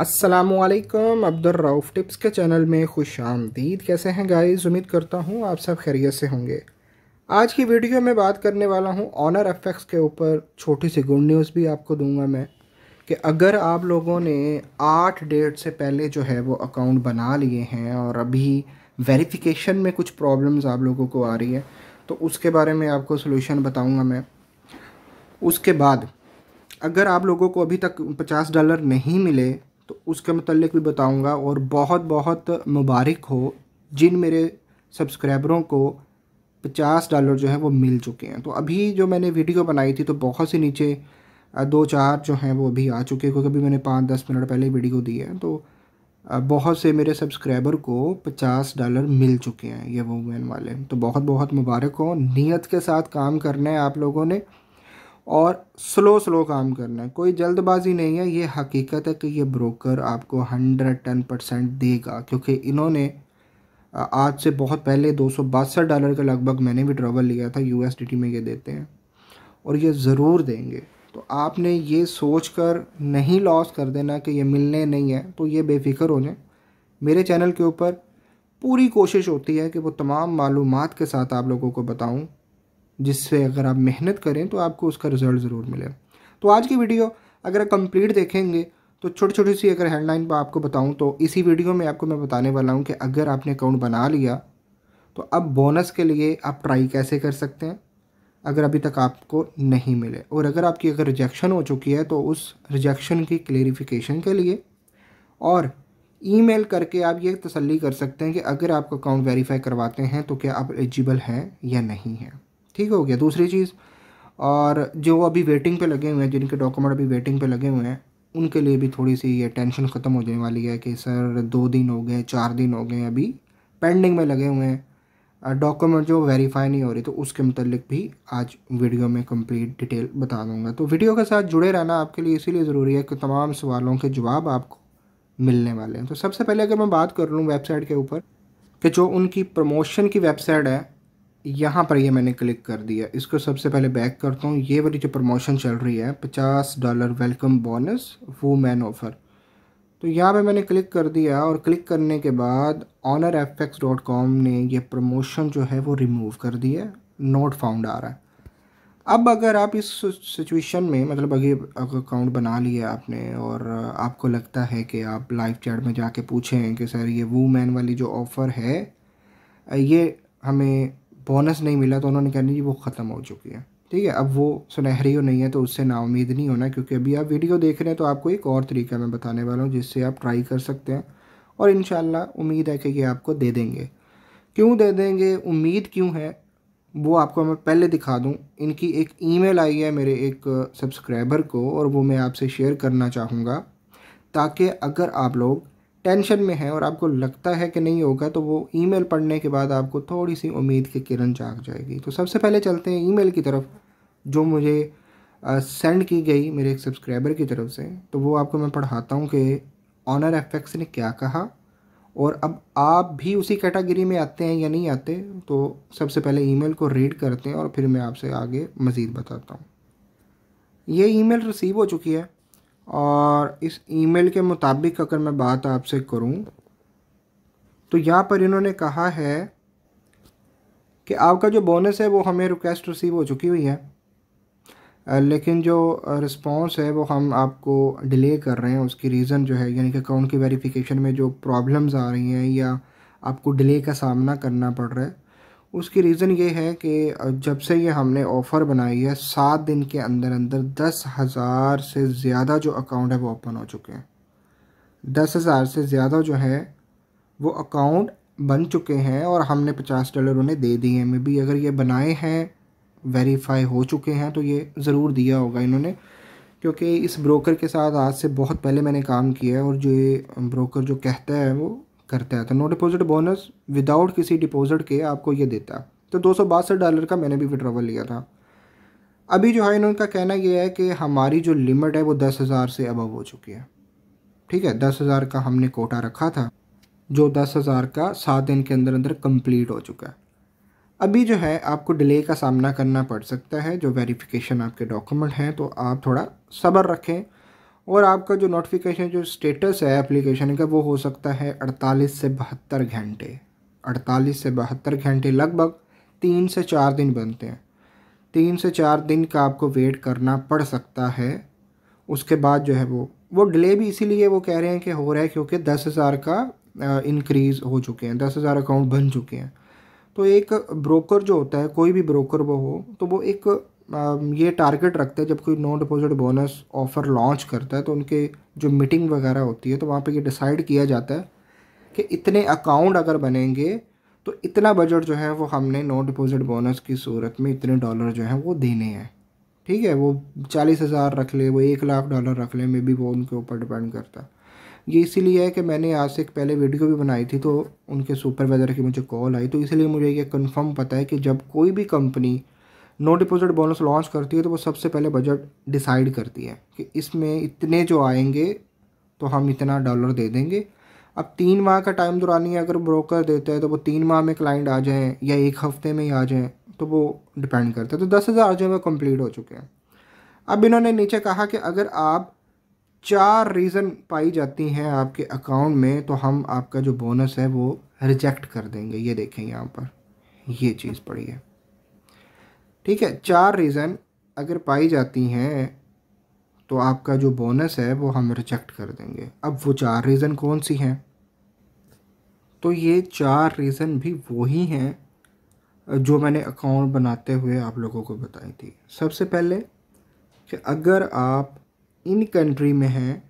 असलकम अब्दुलरऊफ़ टिप्स के चैनल में खुश आमदीद कैसे हैं गाइस उम्मीद करता हूँ आप सब खैरियत से होंगे आज की वीडियो में बात करने वाला हूँ ऑनर एफ के ऊपर छोटी सी गुड न्यूज़ भी आपको दूंगा मैं कि अगर आप लोगों ने आठ डेट से पहले जो है वो अकाउंट बना लिए हैं और अभी वेरिफिकेशन में कुछ प्रॉब्लम्स आप लोगों को आ रही है तो उसके बारे में आपको सोल्यूशन बताऊँगा मैं उसके बाद अगर आप लोगों को अभी तक पचास डॉलर नहीं मिले तो उसके मतलब भी बताऊंगा और बहुत बहुत मुबारक हो जिन मेरे सब्सक्राइबरों को पचास डॉलर जो है वो मिल चुके हैं तो अभी जो मैंने वीडियो बनाई थी तो बहुत से नीचे दो चार जो हैं वो अभी आ चुके हैं क्योंकि अभी मैंने पाँच दस मिनट पहले वीडियो दी है तो बहुत से मेरे सब्सक्राइबर को पचास डॉलर मिल चुके हैं ये वो वैन वाले तो बहुत बहुत मुबारक हो नीयत के साथ काम करना है आप लोगों ने और स्लो स्लो काम करना है कोई जल्दबाजी नहीं है ये हकीकत है कि ये ब्रोकर आपको हंड्रेड टेन परसेंट देगा क्योंकि इन्होंने आज से बहुत पहले दो सौ बासठ डॉलर का लगभग मैंने भी ट्रैवल लिया था यू में ये देते हैं और ये ज़रूर देंगे तो आपने ये सोच कर नहीं लॉस कर देना कि ये मिलने नहीं है तो ये बेफिक्र हो जाए मेरे चैनल के ऊपर पूरी कोशिश होती है कि वो तमाम मालूम के साथ आप लोगों को बताऊं जिससे अगर आप मेहनत करें तो आपको उसका रिजल्ट ज़रूर मिले तो आज की वीडियो अगर आप कंप्लीट देखेंगे तो छोटी छोटी सी अगर हेडलाइन पर आपको बताऊं तो इसी वीडियो में आपको मैं बताने वाला हूं कि अगर आपने अकाउंट बना लिया तो अब बोनस के लिए आप ट्राई कैसे कर सकते हैं अगर अभी तक आपको नहीं मिले और अगर आपकी अगर रिजेक्शन हो चुकी है तो उस रिजेक्शन की क्लेरिफिकेशन के लिए और ईमेल करके आप ये तसल्ली कर सकते हैं कि अगर आपका अकाउंट वेरीफाई करवाते हैं तो क्या आप एलिजिबल हैं या नहीं हैं ठीक हो गया दूसरी चीज़ और जो अभी वेटिंग पे लगे हुए हैं जिनके डॉक्यूमेंट अभी वेटिंग पे लगे हुए हैं उनके लिए भी थोड़ी सी ये टेंशन ख़त्म हो जाने वाली है कि सर दो दिन हो गए चार दिन हो गए अभी पेंडिंग में लगे हुए हैं डॉक्यूमेंट जो वेरीफाई नहीं हो रही तो उसके मतलब भी आज वीडियो में कंप्लीट डिटेल बता दूंगा तो वीडियो के साथ जुड़े रहना आपके लिए इसीलिए ज़रूरी है कि तमाम सवालों के जवाब आपको मिलने वाले हैं तो सबसे पहले अगर मैं बात कर लूँ वेबसाइट के ऊपर कि जो उनकी प्रमोशन की वेबसाइट है यहाँ पर ये मैंने क्लिक कर दिया इसको सबसे पहले बैक करता हूँ ये वाली जो प्रमोशन चल रही है पचास dollar welcome bonus main offer तो यहाँ पे मैंने क्लिक कर दिया और क्लिक करने के बाद honor F X dot com ने ये प्रमोशन जो है वो रिमूव कर दिया है नोट फाउंड आ रहा है अब अगर आप इस सिचुएशन में मतलब अगर अकाउंट बना लिया आपने और आपको लगता है कि आप लाइव चैट में जाके पूछें कि सर ये मैन वाली जो ऑफ़र है ये हमें बोनस नहीं मिला तो उन्होंने कहना जी वो ख़त्म हो चुकी है ठीक है अब वो सुनहरी हो नहीं है तो उससे नाउमीद नहीं होना क्योंकि अभी आप वीडियो देख रहे हैं तो आपको एक और तरीका मैं बताने वाला हूँ जिससे आप ट्राई कर सकते हैं और इन उम्मीद है कि ये आपको दे देंगे क्यों दे देंगे उम्मीद क्यों है वो आपको मैं पहले दिखा दूँ इनकी एक ई आई है मेरे एक सब्सक्राइबर को और वो मैं आपसे शेयर करना चाहूँगा ताकि अगर आप लोग टेंशन में है और आपको लगता है कि नहीं होगा तो वो ईमेल पढ़ने के बाद आपको थोड़ी सी उम्मीद की किरण जाग जाएगी तो सबसे पहले चलते हैं ईमेल की तरफ जो मुझे सेंड की गई मेरे एक सब्सक्राइबर की तरफ से तो वो आपको मैं पढ़ाता हूँ कि ऑनर एफेक्स ने क्या कहा और अब आप भी उसी कैटेगरी में आते हैं या नहीं आते तो सबसे पहले ईमेल को रीड करते हैं और फिर मैं आपसे आगे मज़ीद बताता हूँ ये ईमेल रिसीव हो चुकी है और इस ईमेल के मुताबिक अगर मैं बात आपसे करूं तो यहाँ पर इन्होंने कहा है कि आपका जो बोनस है वो हमें रिक्वेस्ट रिसीव हो चुकी हुई है लेकिन जो रिस्पांस है वो हम आपको डिले कर रहे हैं उसकी रीज़न जो है यानी कि अकाउंट की वेरिफिकेशन में जो प्रॉब्लम्स आ रही हैं या आपको डिले का सामना करना पड़ रहा है उसकी रीज़न ये है कि जब से ये हमने ऑफ़र बनाई है सात दिन के अंदर अंदर दस हज़ार से ज़्यादा जो अकाउंट है वो ओपन हो चुके हैं दस हज़ार से ज़्यादा जो है वो अकाउंट बन चुके हैं और हमने पचास डॉलर उन्हें दे दिए हैं मे बी अगर ये बनाए हैं वेरीफाई हो चुके हैं तो ये ज़रूर दिया होगा इन्होंने क्योंकि इस ब्रोकर के साथ आज से बहुत पहले मैंने काम किया है और जो ये ब्रोकर जो कहता है वो करता है तो नो डिपॉजिट बोनस विदाउट किसी डिपॉजिट के आपको ये देता है तो दो डॉलर का मैंने भी विड्रॉवल लिया था अभी जो है इनका कहना यह है कि हमारी जो लिमिट है वो दस हज़ार से अबव हो चुकी है ठीक है दस हज़ार का हमने कोटा रखा था जो दस हज़ार का सात दिन के अंदर अंदर कंप्लीट हो चुका है अभी जो है आपको डिले का सामना करना पड़ सकता है जो वेरिफिकेशन आपके डॉक्यूमेंट हैं तो आप थोड़ा सब्र रखें और आपका जो नोटिफिकेशन जो स्टेटस है एप्लीकेशन का वो हो सकता है 48 से बहत्तर घंटे 48 से बहत्तर घंटे लगभग तीन से चार दिन बनते हैं तीन से चार दिन का आपको वेट करना पड़ सकता है उसके बाद जो है वो वो डिले भी इसीलिए वो कह रहे हैं कि हो रहा है क्योंकि दस हज़ार का इंक्रीज़ हो चुके हैं दस हज़ार अकाउंट बन चुके हैं तो एक ब्रोकर जो होता है कोई भी ब्रोकर वो हो तो वो एक Um, ये टारगेट रखते हैं जब कोई no deposit bonus offer launch करता है तो उनके जो मीटिंग वगैरह होती है तो वहाँ पे ये डिसाइड किया जाता है कि इतने अकाउंट अगर बनेंगे तो इतना बजट जो है वो हमने नो डिपॉज़िट बोनस की सूरत में इतने डॉलर जो हैं वो देने हैं ठीक है वो चालीस हज़ार रख ले वो एक लाख डॉलर रख ले मे बी वो उनके ऊपर डिपेंड करता है ये इसीलिए है कि मैंने आज से एक पहले वीडियो भी बनाई थी तो उनके सुपरवाइज़र की मुझे कॉल आई तो इसलिए मुझे ये कंफर्म पता है कि जब कोई भी company no deposit bonus launch करती है तो वो सबसे पहले बजट डिसाइड करती है कि इसमें इतने जो आएंगे तो हम इतना डॉलर दे देंगे अब तीन माह का टाइम दुरानी अगर ब्रोकर देता है तो वो तीन माह में क्लाइंट आ जाएँ या एक हफ्ते में ही आ जाएँ तो वो डिपेंड करता है तो दस हज़ार जो है कम्प्लीट हो चुके हैं अब इन्होंने नीचे कहा कि अगर आप चार रीज़न पाई जाती हैं आपके अकाउंट में तो हम आपका जो बोनस है वो रिजेक्ट कर देंगे ये देखें यहाँ पर ये चीज़ पड़ी है ठीक है चार रीज़न अगर पाई जाती हैं तो आपका जो बोनस है वो हम रिजेक्ट कर देंगे अब वो चार रीज़न कौन सी हैं तो ये चार रीज़न भी वही हैं जो मैंने अकाउंट बनाते हुए आप लोगों को बताई थी सबसे पहले कि अगर आप इन कंट्री में हैं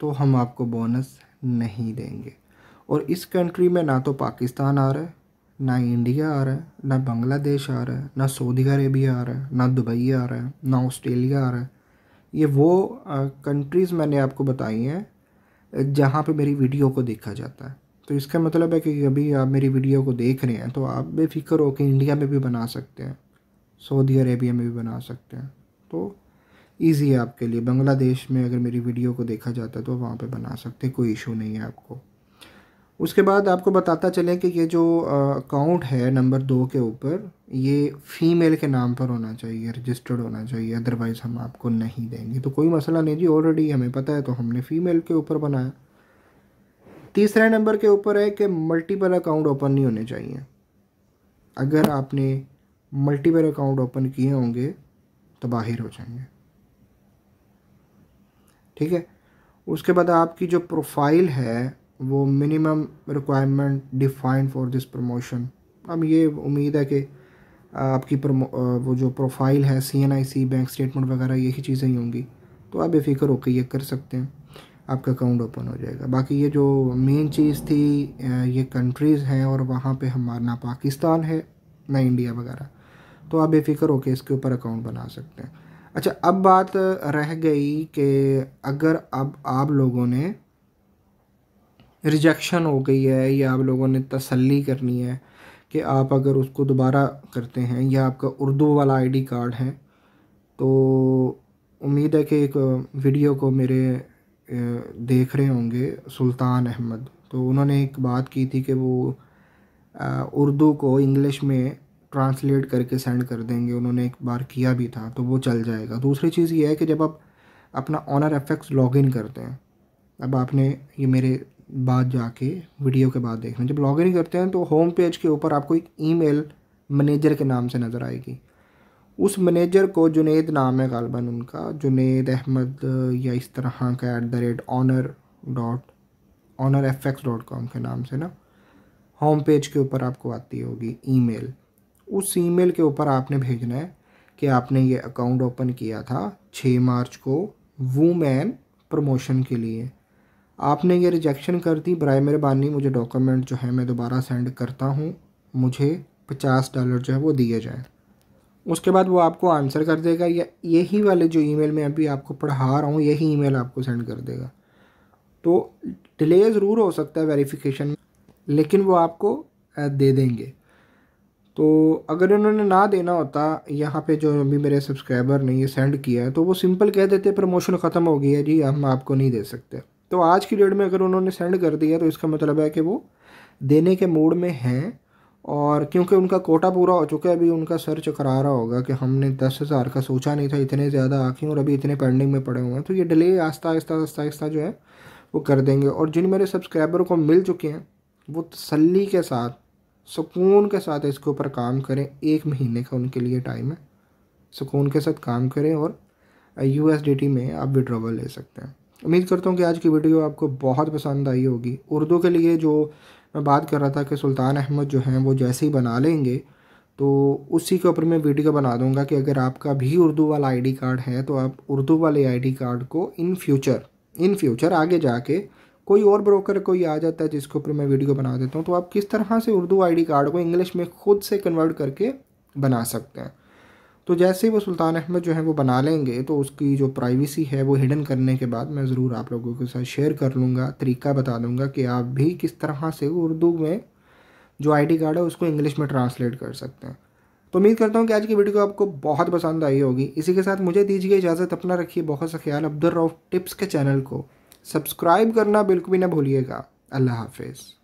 तो हम आपको बोनस नहीं देंगे और इस कंट्री में ना तो पाकिस्तान आ रहा है ना इंडिया आ रहा है ना बांग्लादेश आ रहा है ना सऊदी अरेबिया आ रहा है ना दुबई आ रहा है ना ऑस्ट्रेलिया आ रहा है ये वो कंट्रीज़ मैंने आपको बताई हैं जहाँ पे मेरी वीडियो को देखा जाता है तो इसका मतलब है कि अभी आप मेरी वीडियो को देख रहे हैं तो आप बेफिक्र हो कि इंडिया में भी बना सकते हैं सऊदी अरेबिया में भी बना सकते हैं तो ईज़ी है आपके लिए बांग्लादेश में अगर मेरी वीडियो को देखा जाता है तो वहाँ पर बना सकते हैं कोई इशू नहीं है आपको उसके बाद आपको बताता चलें कि ये जो अकाउंट है नंबर दो के ऊपर ये फ़ीमेल के नाम पर होना चाहिए रजिस्टर्ड होना चाहिए अदरवाइज़ हम आपको नहीं देंगे तो कोई मसला नहीं जी ऑलरेडी हमें पता है तो हमने फ़ीमेल के ऊपर बनाया तीसरे नंबर के ऊपर है कि मल्टीपल अकाउंट ओपन नहीं होने चाहिए अगर आपने मल्टीपल अकाउंट ओपन किए होंगे तो बाहर हो जाएंगे ठीक है उसके बाद आपकी जो प्रोफाइल है वो minimum requirement defined for this promotion अब ये उम्मीद है कि आपकी प्रमो वो जो प्रोफाइल है C N I C bank statement वगैरह यही चीज़ें ही होंगी तो आप बेफिक्र होकर ये कर सकते हैं आपका अकाउंट ओपन हो जाएगा बाकी ये जो मेन चीज़ थी ये कंट्रीज़ हैं और वहाँ पे हमारा ना पाकिस्तान है ना इंडिया वगैरह तो आप बेफिक्र होकर इसके ऊपर अकाउंट बना सकते हैं अच्छा अब बात रह गई कि अगर अब आप लोगों ने रिजेक्शन हो गई है या आप लोगों ने तसल्ली करनी है कि आप अगर उसको दोबारा करते हैं या आपका उर्दू वाला आईडी कार्ड है तो उम्मीद है कि एक वीडियो को मेरे देख रहे होंगे सुल्तान अहमद तो उन्होंने एक बात की थी कि वो उर्दू को इंग्लिश में ट्रांसलेट करके सेंड कर देंगे उन्होंने एक बार किया भी था तो वो चल जाएगा दूसरी चीज़ ये है कि जब आप अपना ऑनर एफेक्ट्स लॉगिन करते हैं अब आपने ये मेरे बाद जाके वीडियो के बाद देखना जब लॉगिन करते हैं तो होम पेज के ऊपर आपको एक ईमेल मैनेजर के नाम से नज़र आएगी उस मैनेजर को जुनेद नाम है गालबन उनका जुनेद अहमद या इस तरह हाँ, का at the rate honor dot honor F X dot com के नाम से ना होम पेज के ऊपर आपको आती होगी ईमेल उस ईमेल के ऊपर आपने भेजना है कि आपने ये अकाउंट ओपन किया था छः मार्च को वूमैन प्रमोशन के लिए आपने ये रिजेक्शन कर दी बर मेहरबानी मुझे डॉक्यूमेंट जो है मैं दोबारा सेंड करता हूँ मुझे पचास डॉलर जो है वो दिए जाए उसके बाद वो आपको आंसर कर देगा या यही वाले जो ईमेल मैं अभी आपको पढ़ा रहा हूँ यही ईमेल आपको सेंड कर देगा तो डिले ज़रूर हो सकता है वेरिफिकेशन में लेकिन वो आपको दे देंगे तो अगर उन्होंने ना देना होता यहाँ पे जो अभी मेरे सब्सक्राइबर ने ये सेंड किया है तो वो सिंपल कह देते प्रमोशन ख़त्म हो गई है जी हम आपको नहीं दे सकते तो आज की डेट में अगर उन्होंने सेंड कर दिया तो इसका मतलब है कि वो देने के मूड में हैं और क्योंकि उनका कोटा पूरा हो चुका है अभी उनका सर चकरा रहा होगा कि हमने दस हज़ार का सोचा नहीं था इतने ज़्यादा आँखें और अभी इतने पेंडिंग में पड़े हुए हैं तो ये डिले आस्ता आस्ता आस्ता आस्ता जो है वो कर देंगे और जिन मेरे सब्सक्राइबर को मिल चुके हैं वो तसली के साथ सुकून के साथ इसके ऊपर काम करें एक महीने का उनके लिए टाइम है सुकून के साथ काम करें और यू में आप विड्रॉवल ले सकते हैं उम्मीद करता हूँ कि आज की वीडियो आपको बहुत पसंद आई होगी उर्दू के लिए जो मैं बात कर रहा था कि सुल्तान अहमद जो हैं वो जैसे ही बना लेंगे तो उसी के ऊपर मैं वीडियो बना दूंगा कि अगर आपका भी उर्दू वाला आईडी कार्ड है तो आप उर्दू वाले आईडी कार्ड को इन फ्यूचर इन फ्यूचर आगे जाके कोई और ब्रोकर कोई आ जाता है जिसके ऊपर मैं वीडियो बना देता हूँ तो आप किस तरह से उर्दू आईडी कार्ड को इंग्लिश में खुद से कन्वर्ट करके बना सकते हैं तो जैसे ही वो सुल्तान अहमद जो है वो बना लेंगे तो उसकी जो प्राइवेसी है वो हिडन करने के बाद मैं ज़रूर आप लोगों के साथ शेयर कर लूँगा तरीका बता दूँगा कि आप भी किस तरह से उर्दू में जो आईडी कार्ड है उसको इंग्लिश में ट्रांसलेट कर सकते हैं तो उम्मीद करता हूँ कि आज की वीडियो आपको बहुत पसंद आई होगी इसी के साथ मुझे दीजिए इजाज़त अपना रखिए बहुत सा ख्याल अब्दुल रऊफ़ टिप्स के चैनल को सब्सक्राइब करना बिल्कुल भी ना भूलिएगा अल्लाह हाफिज़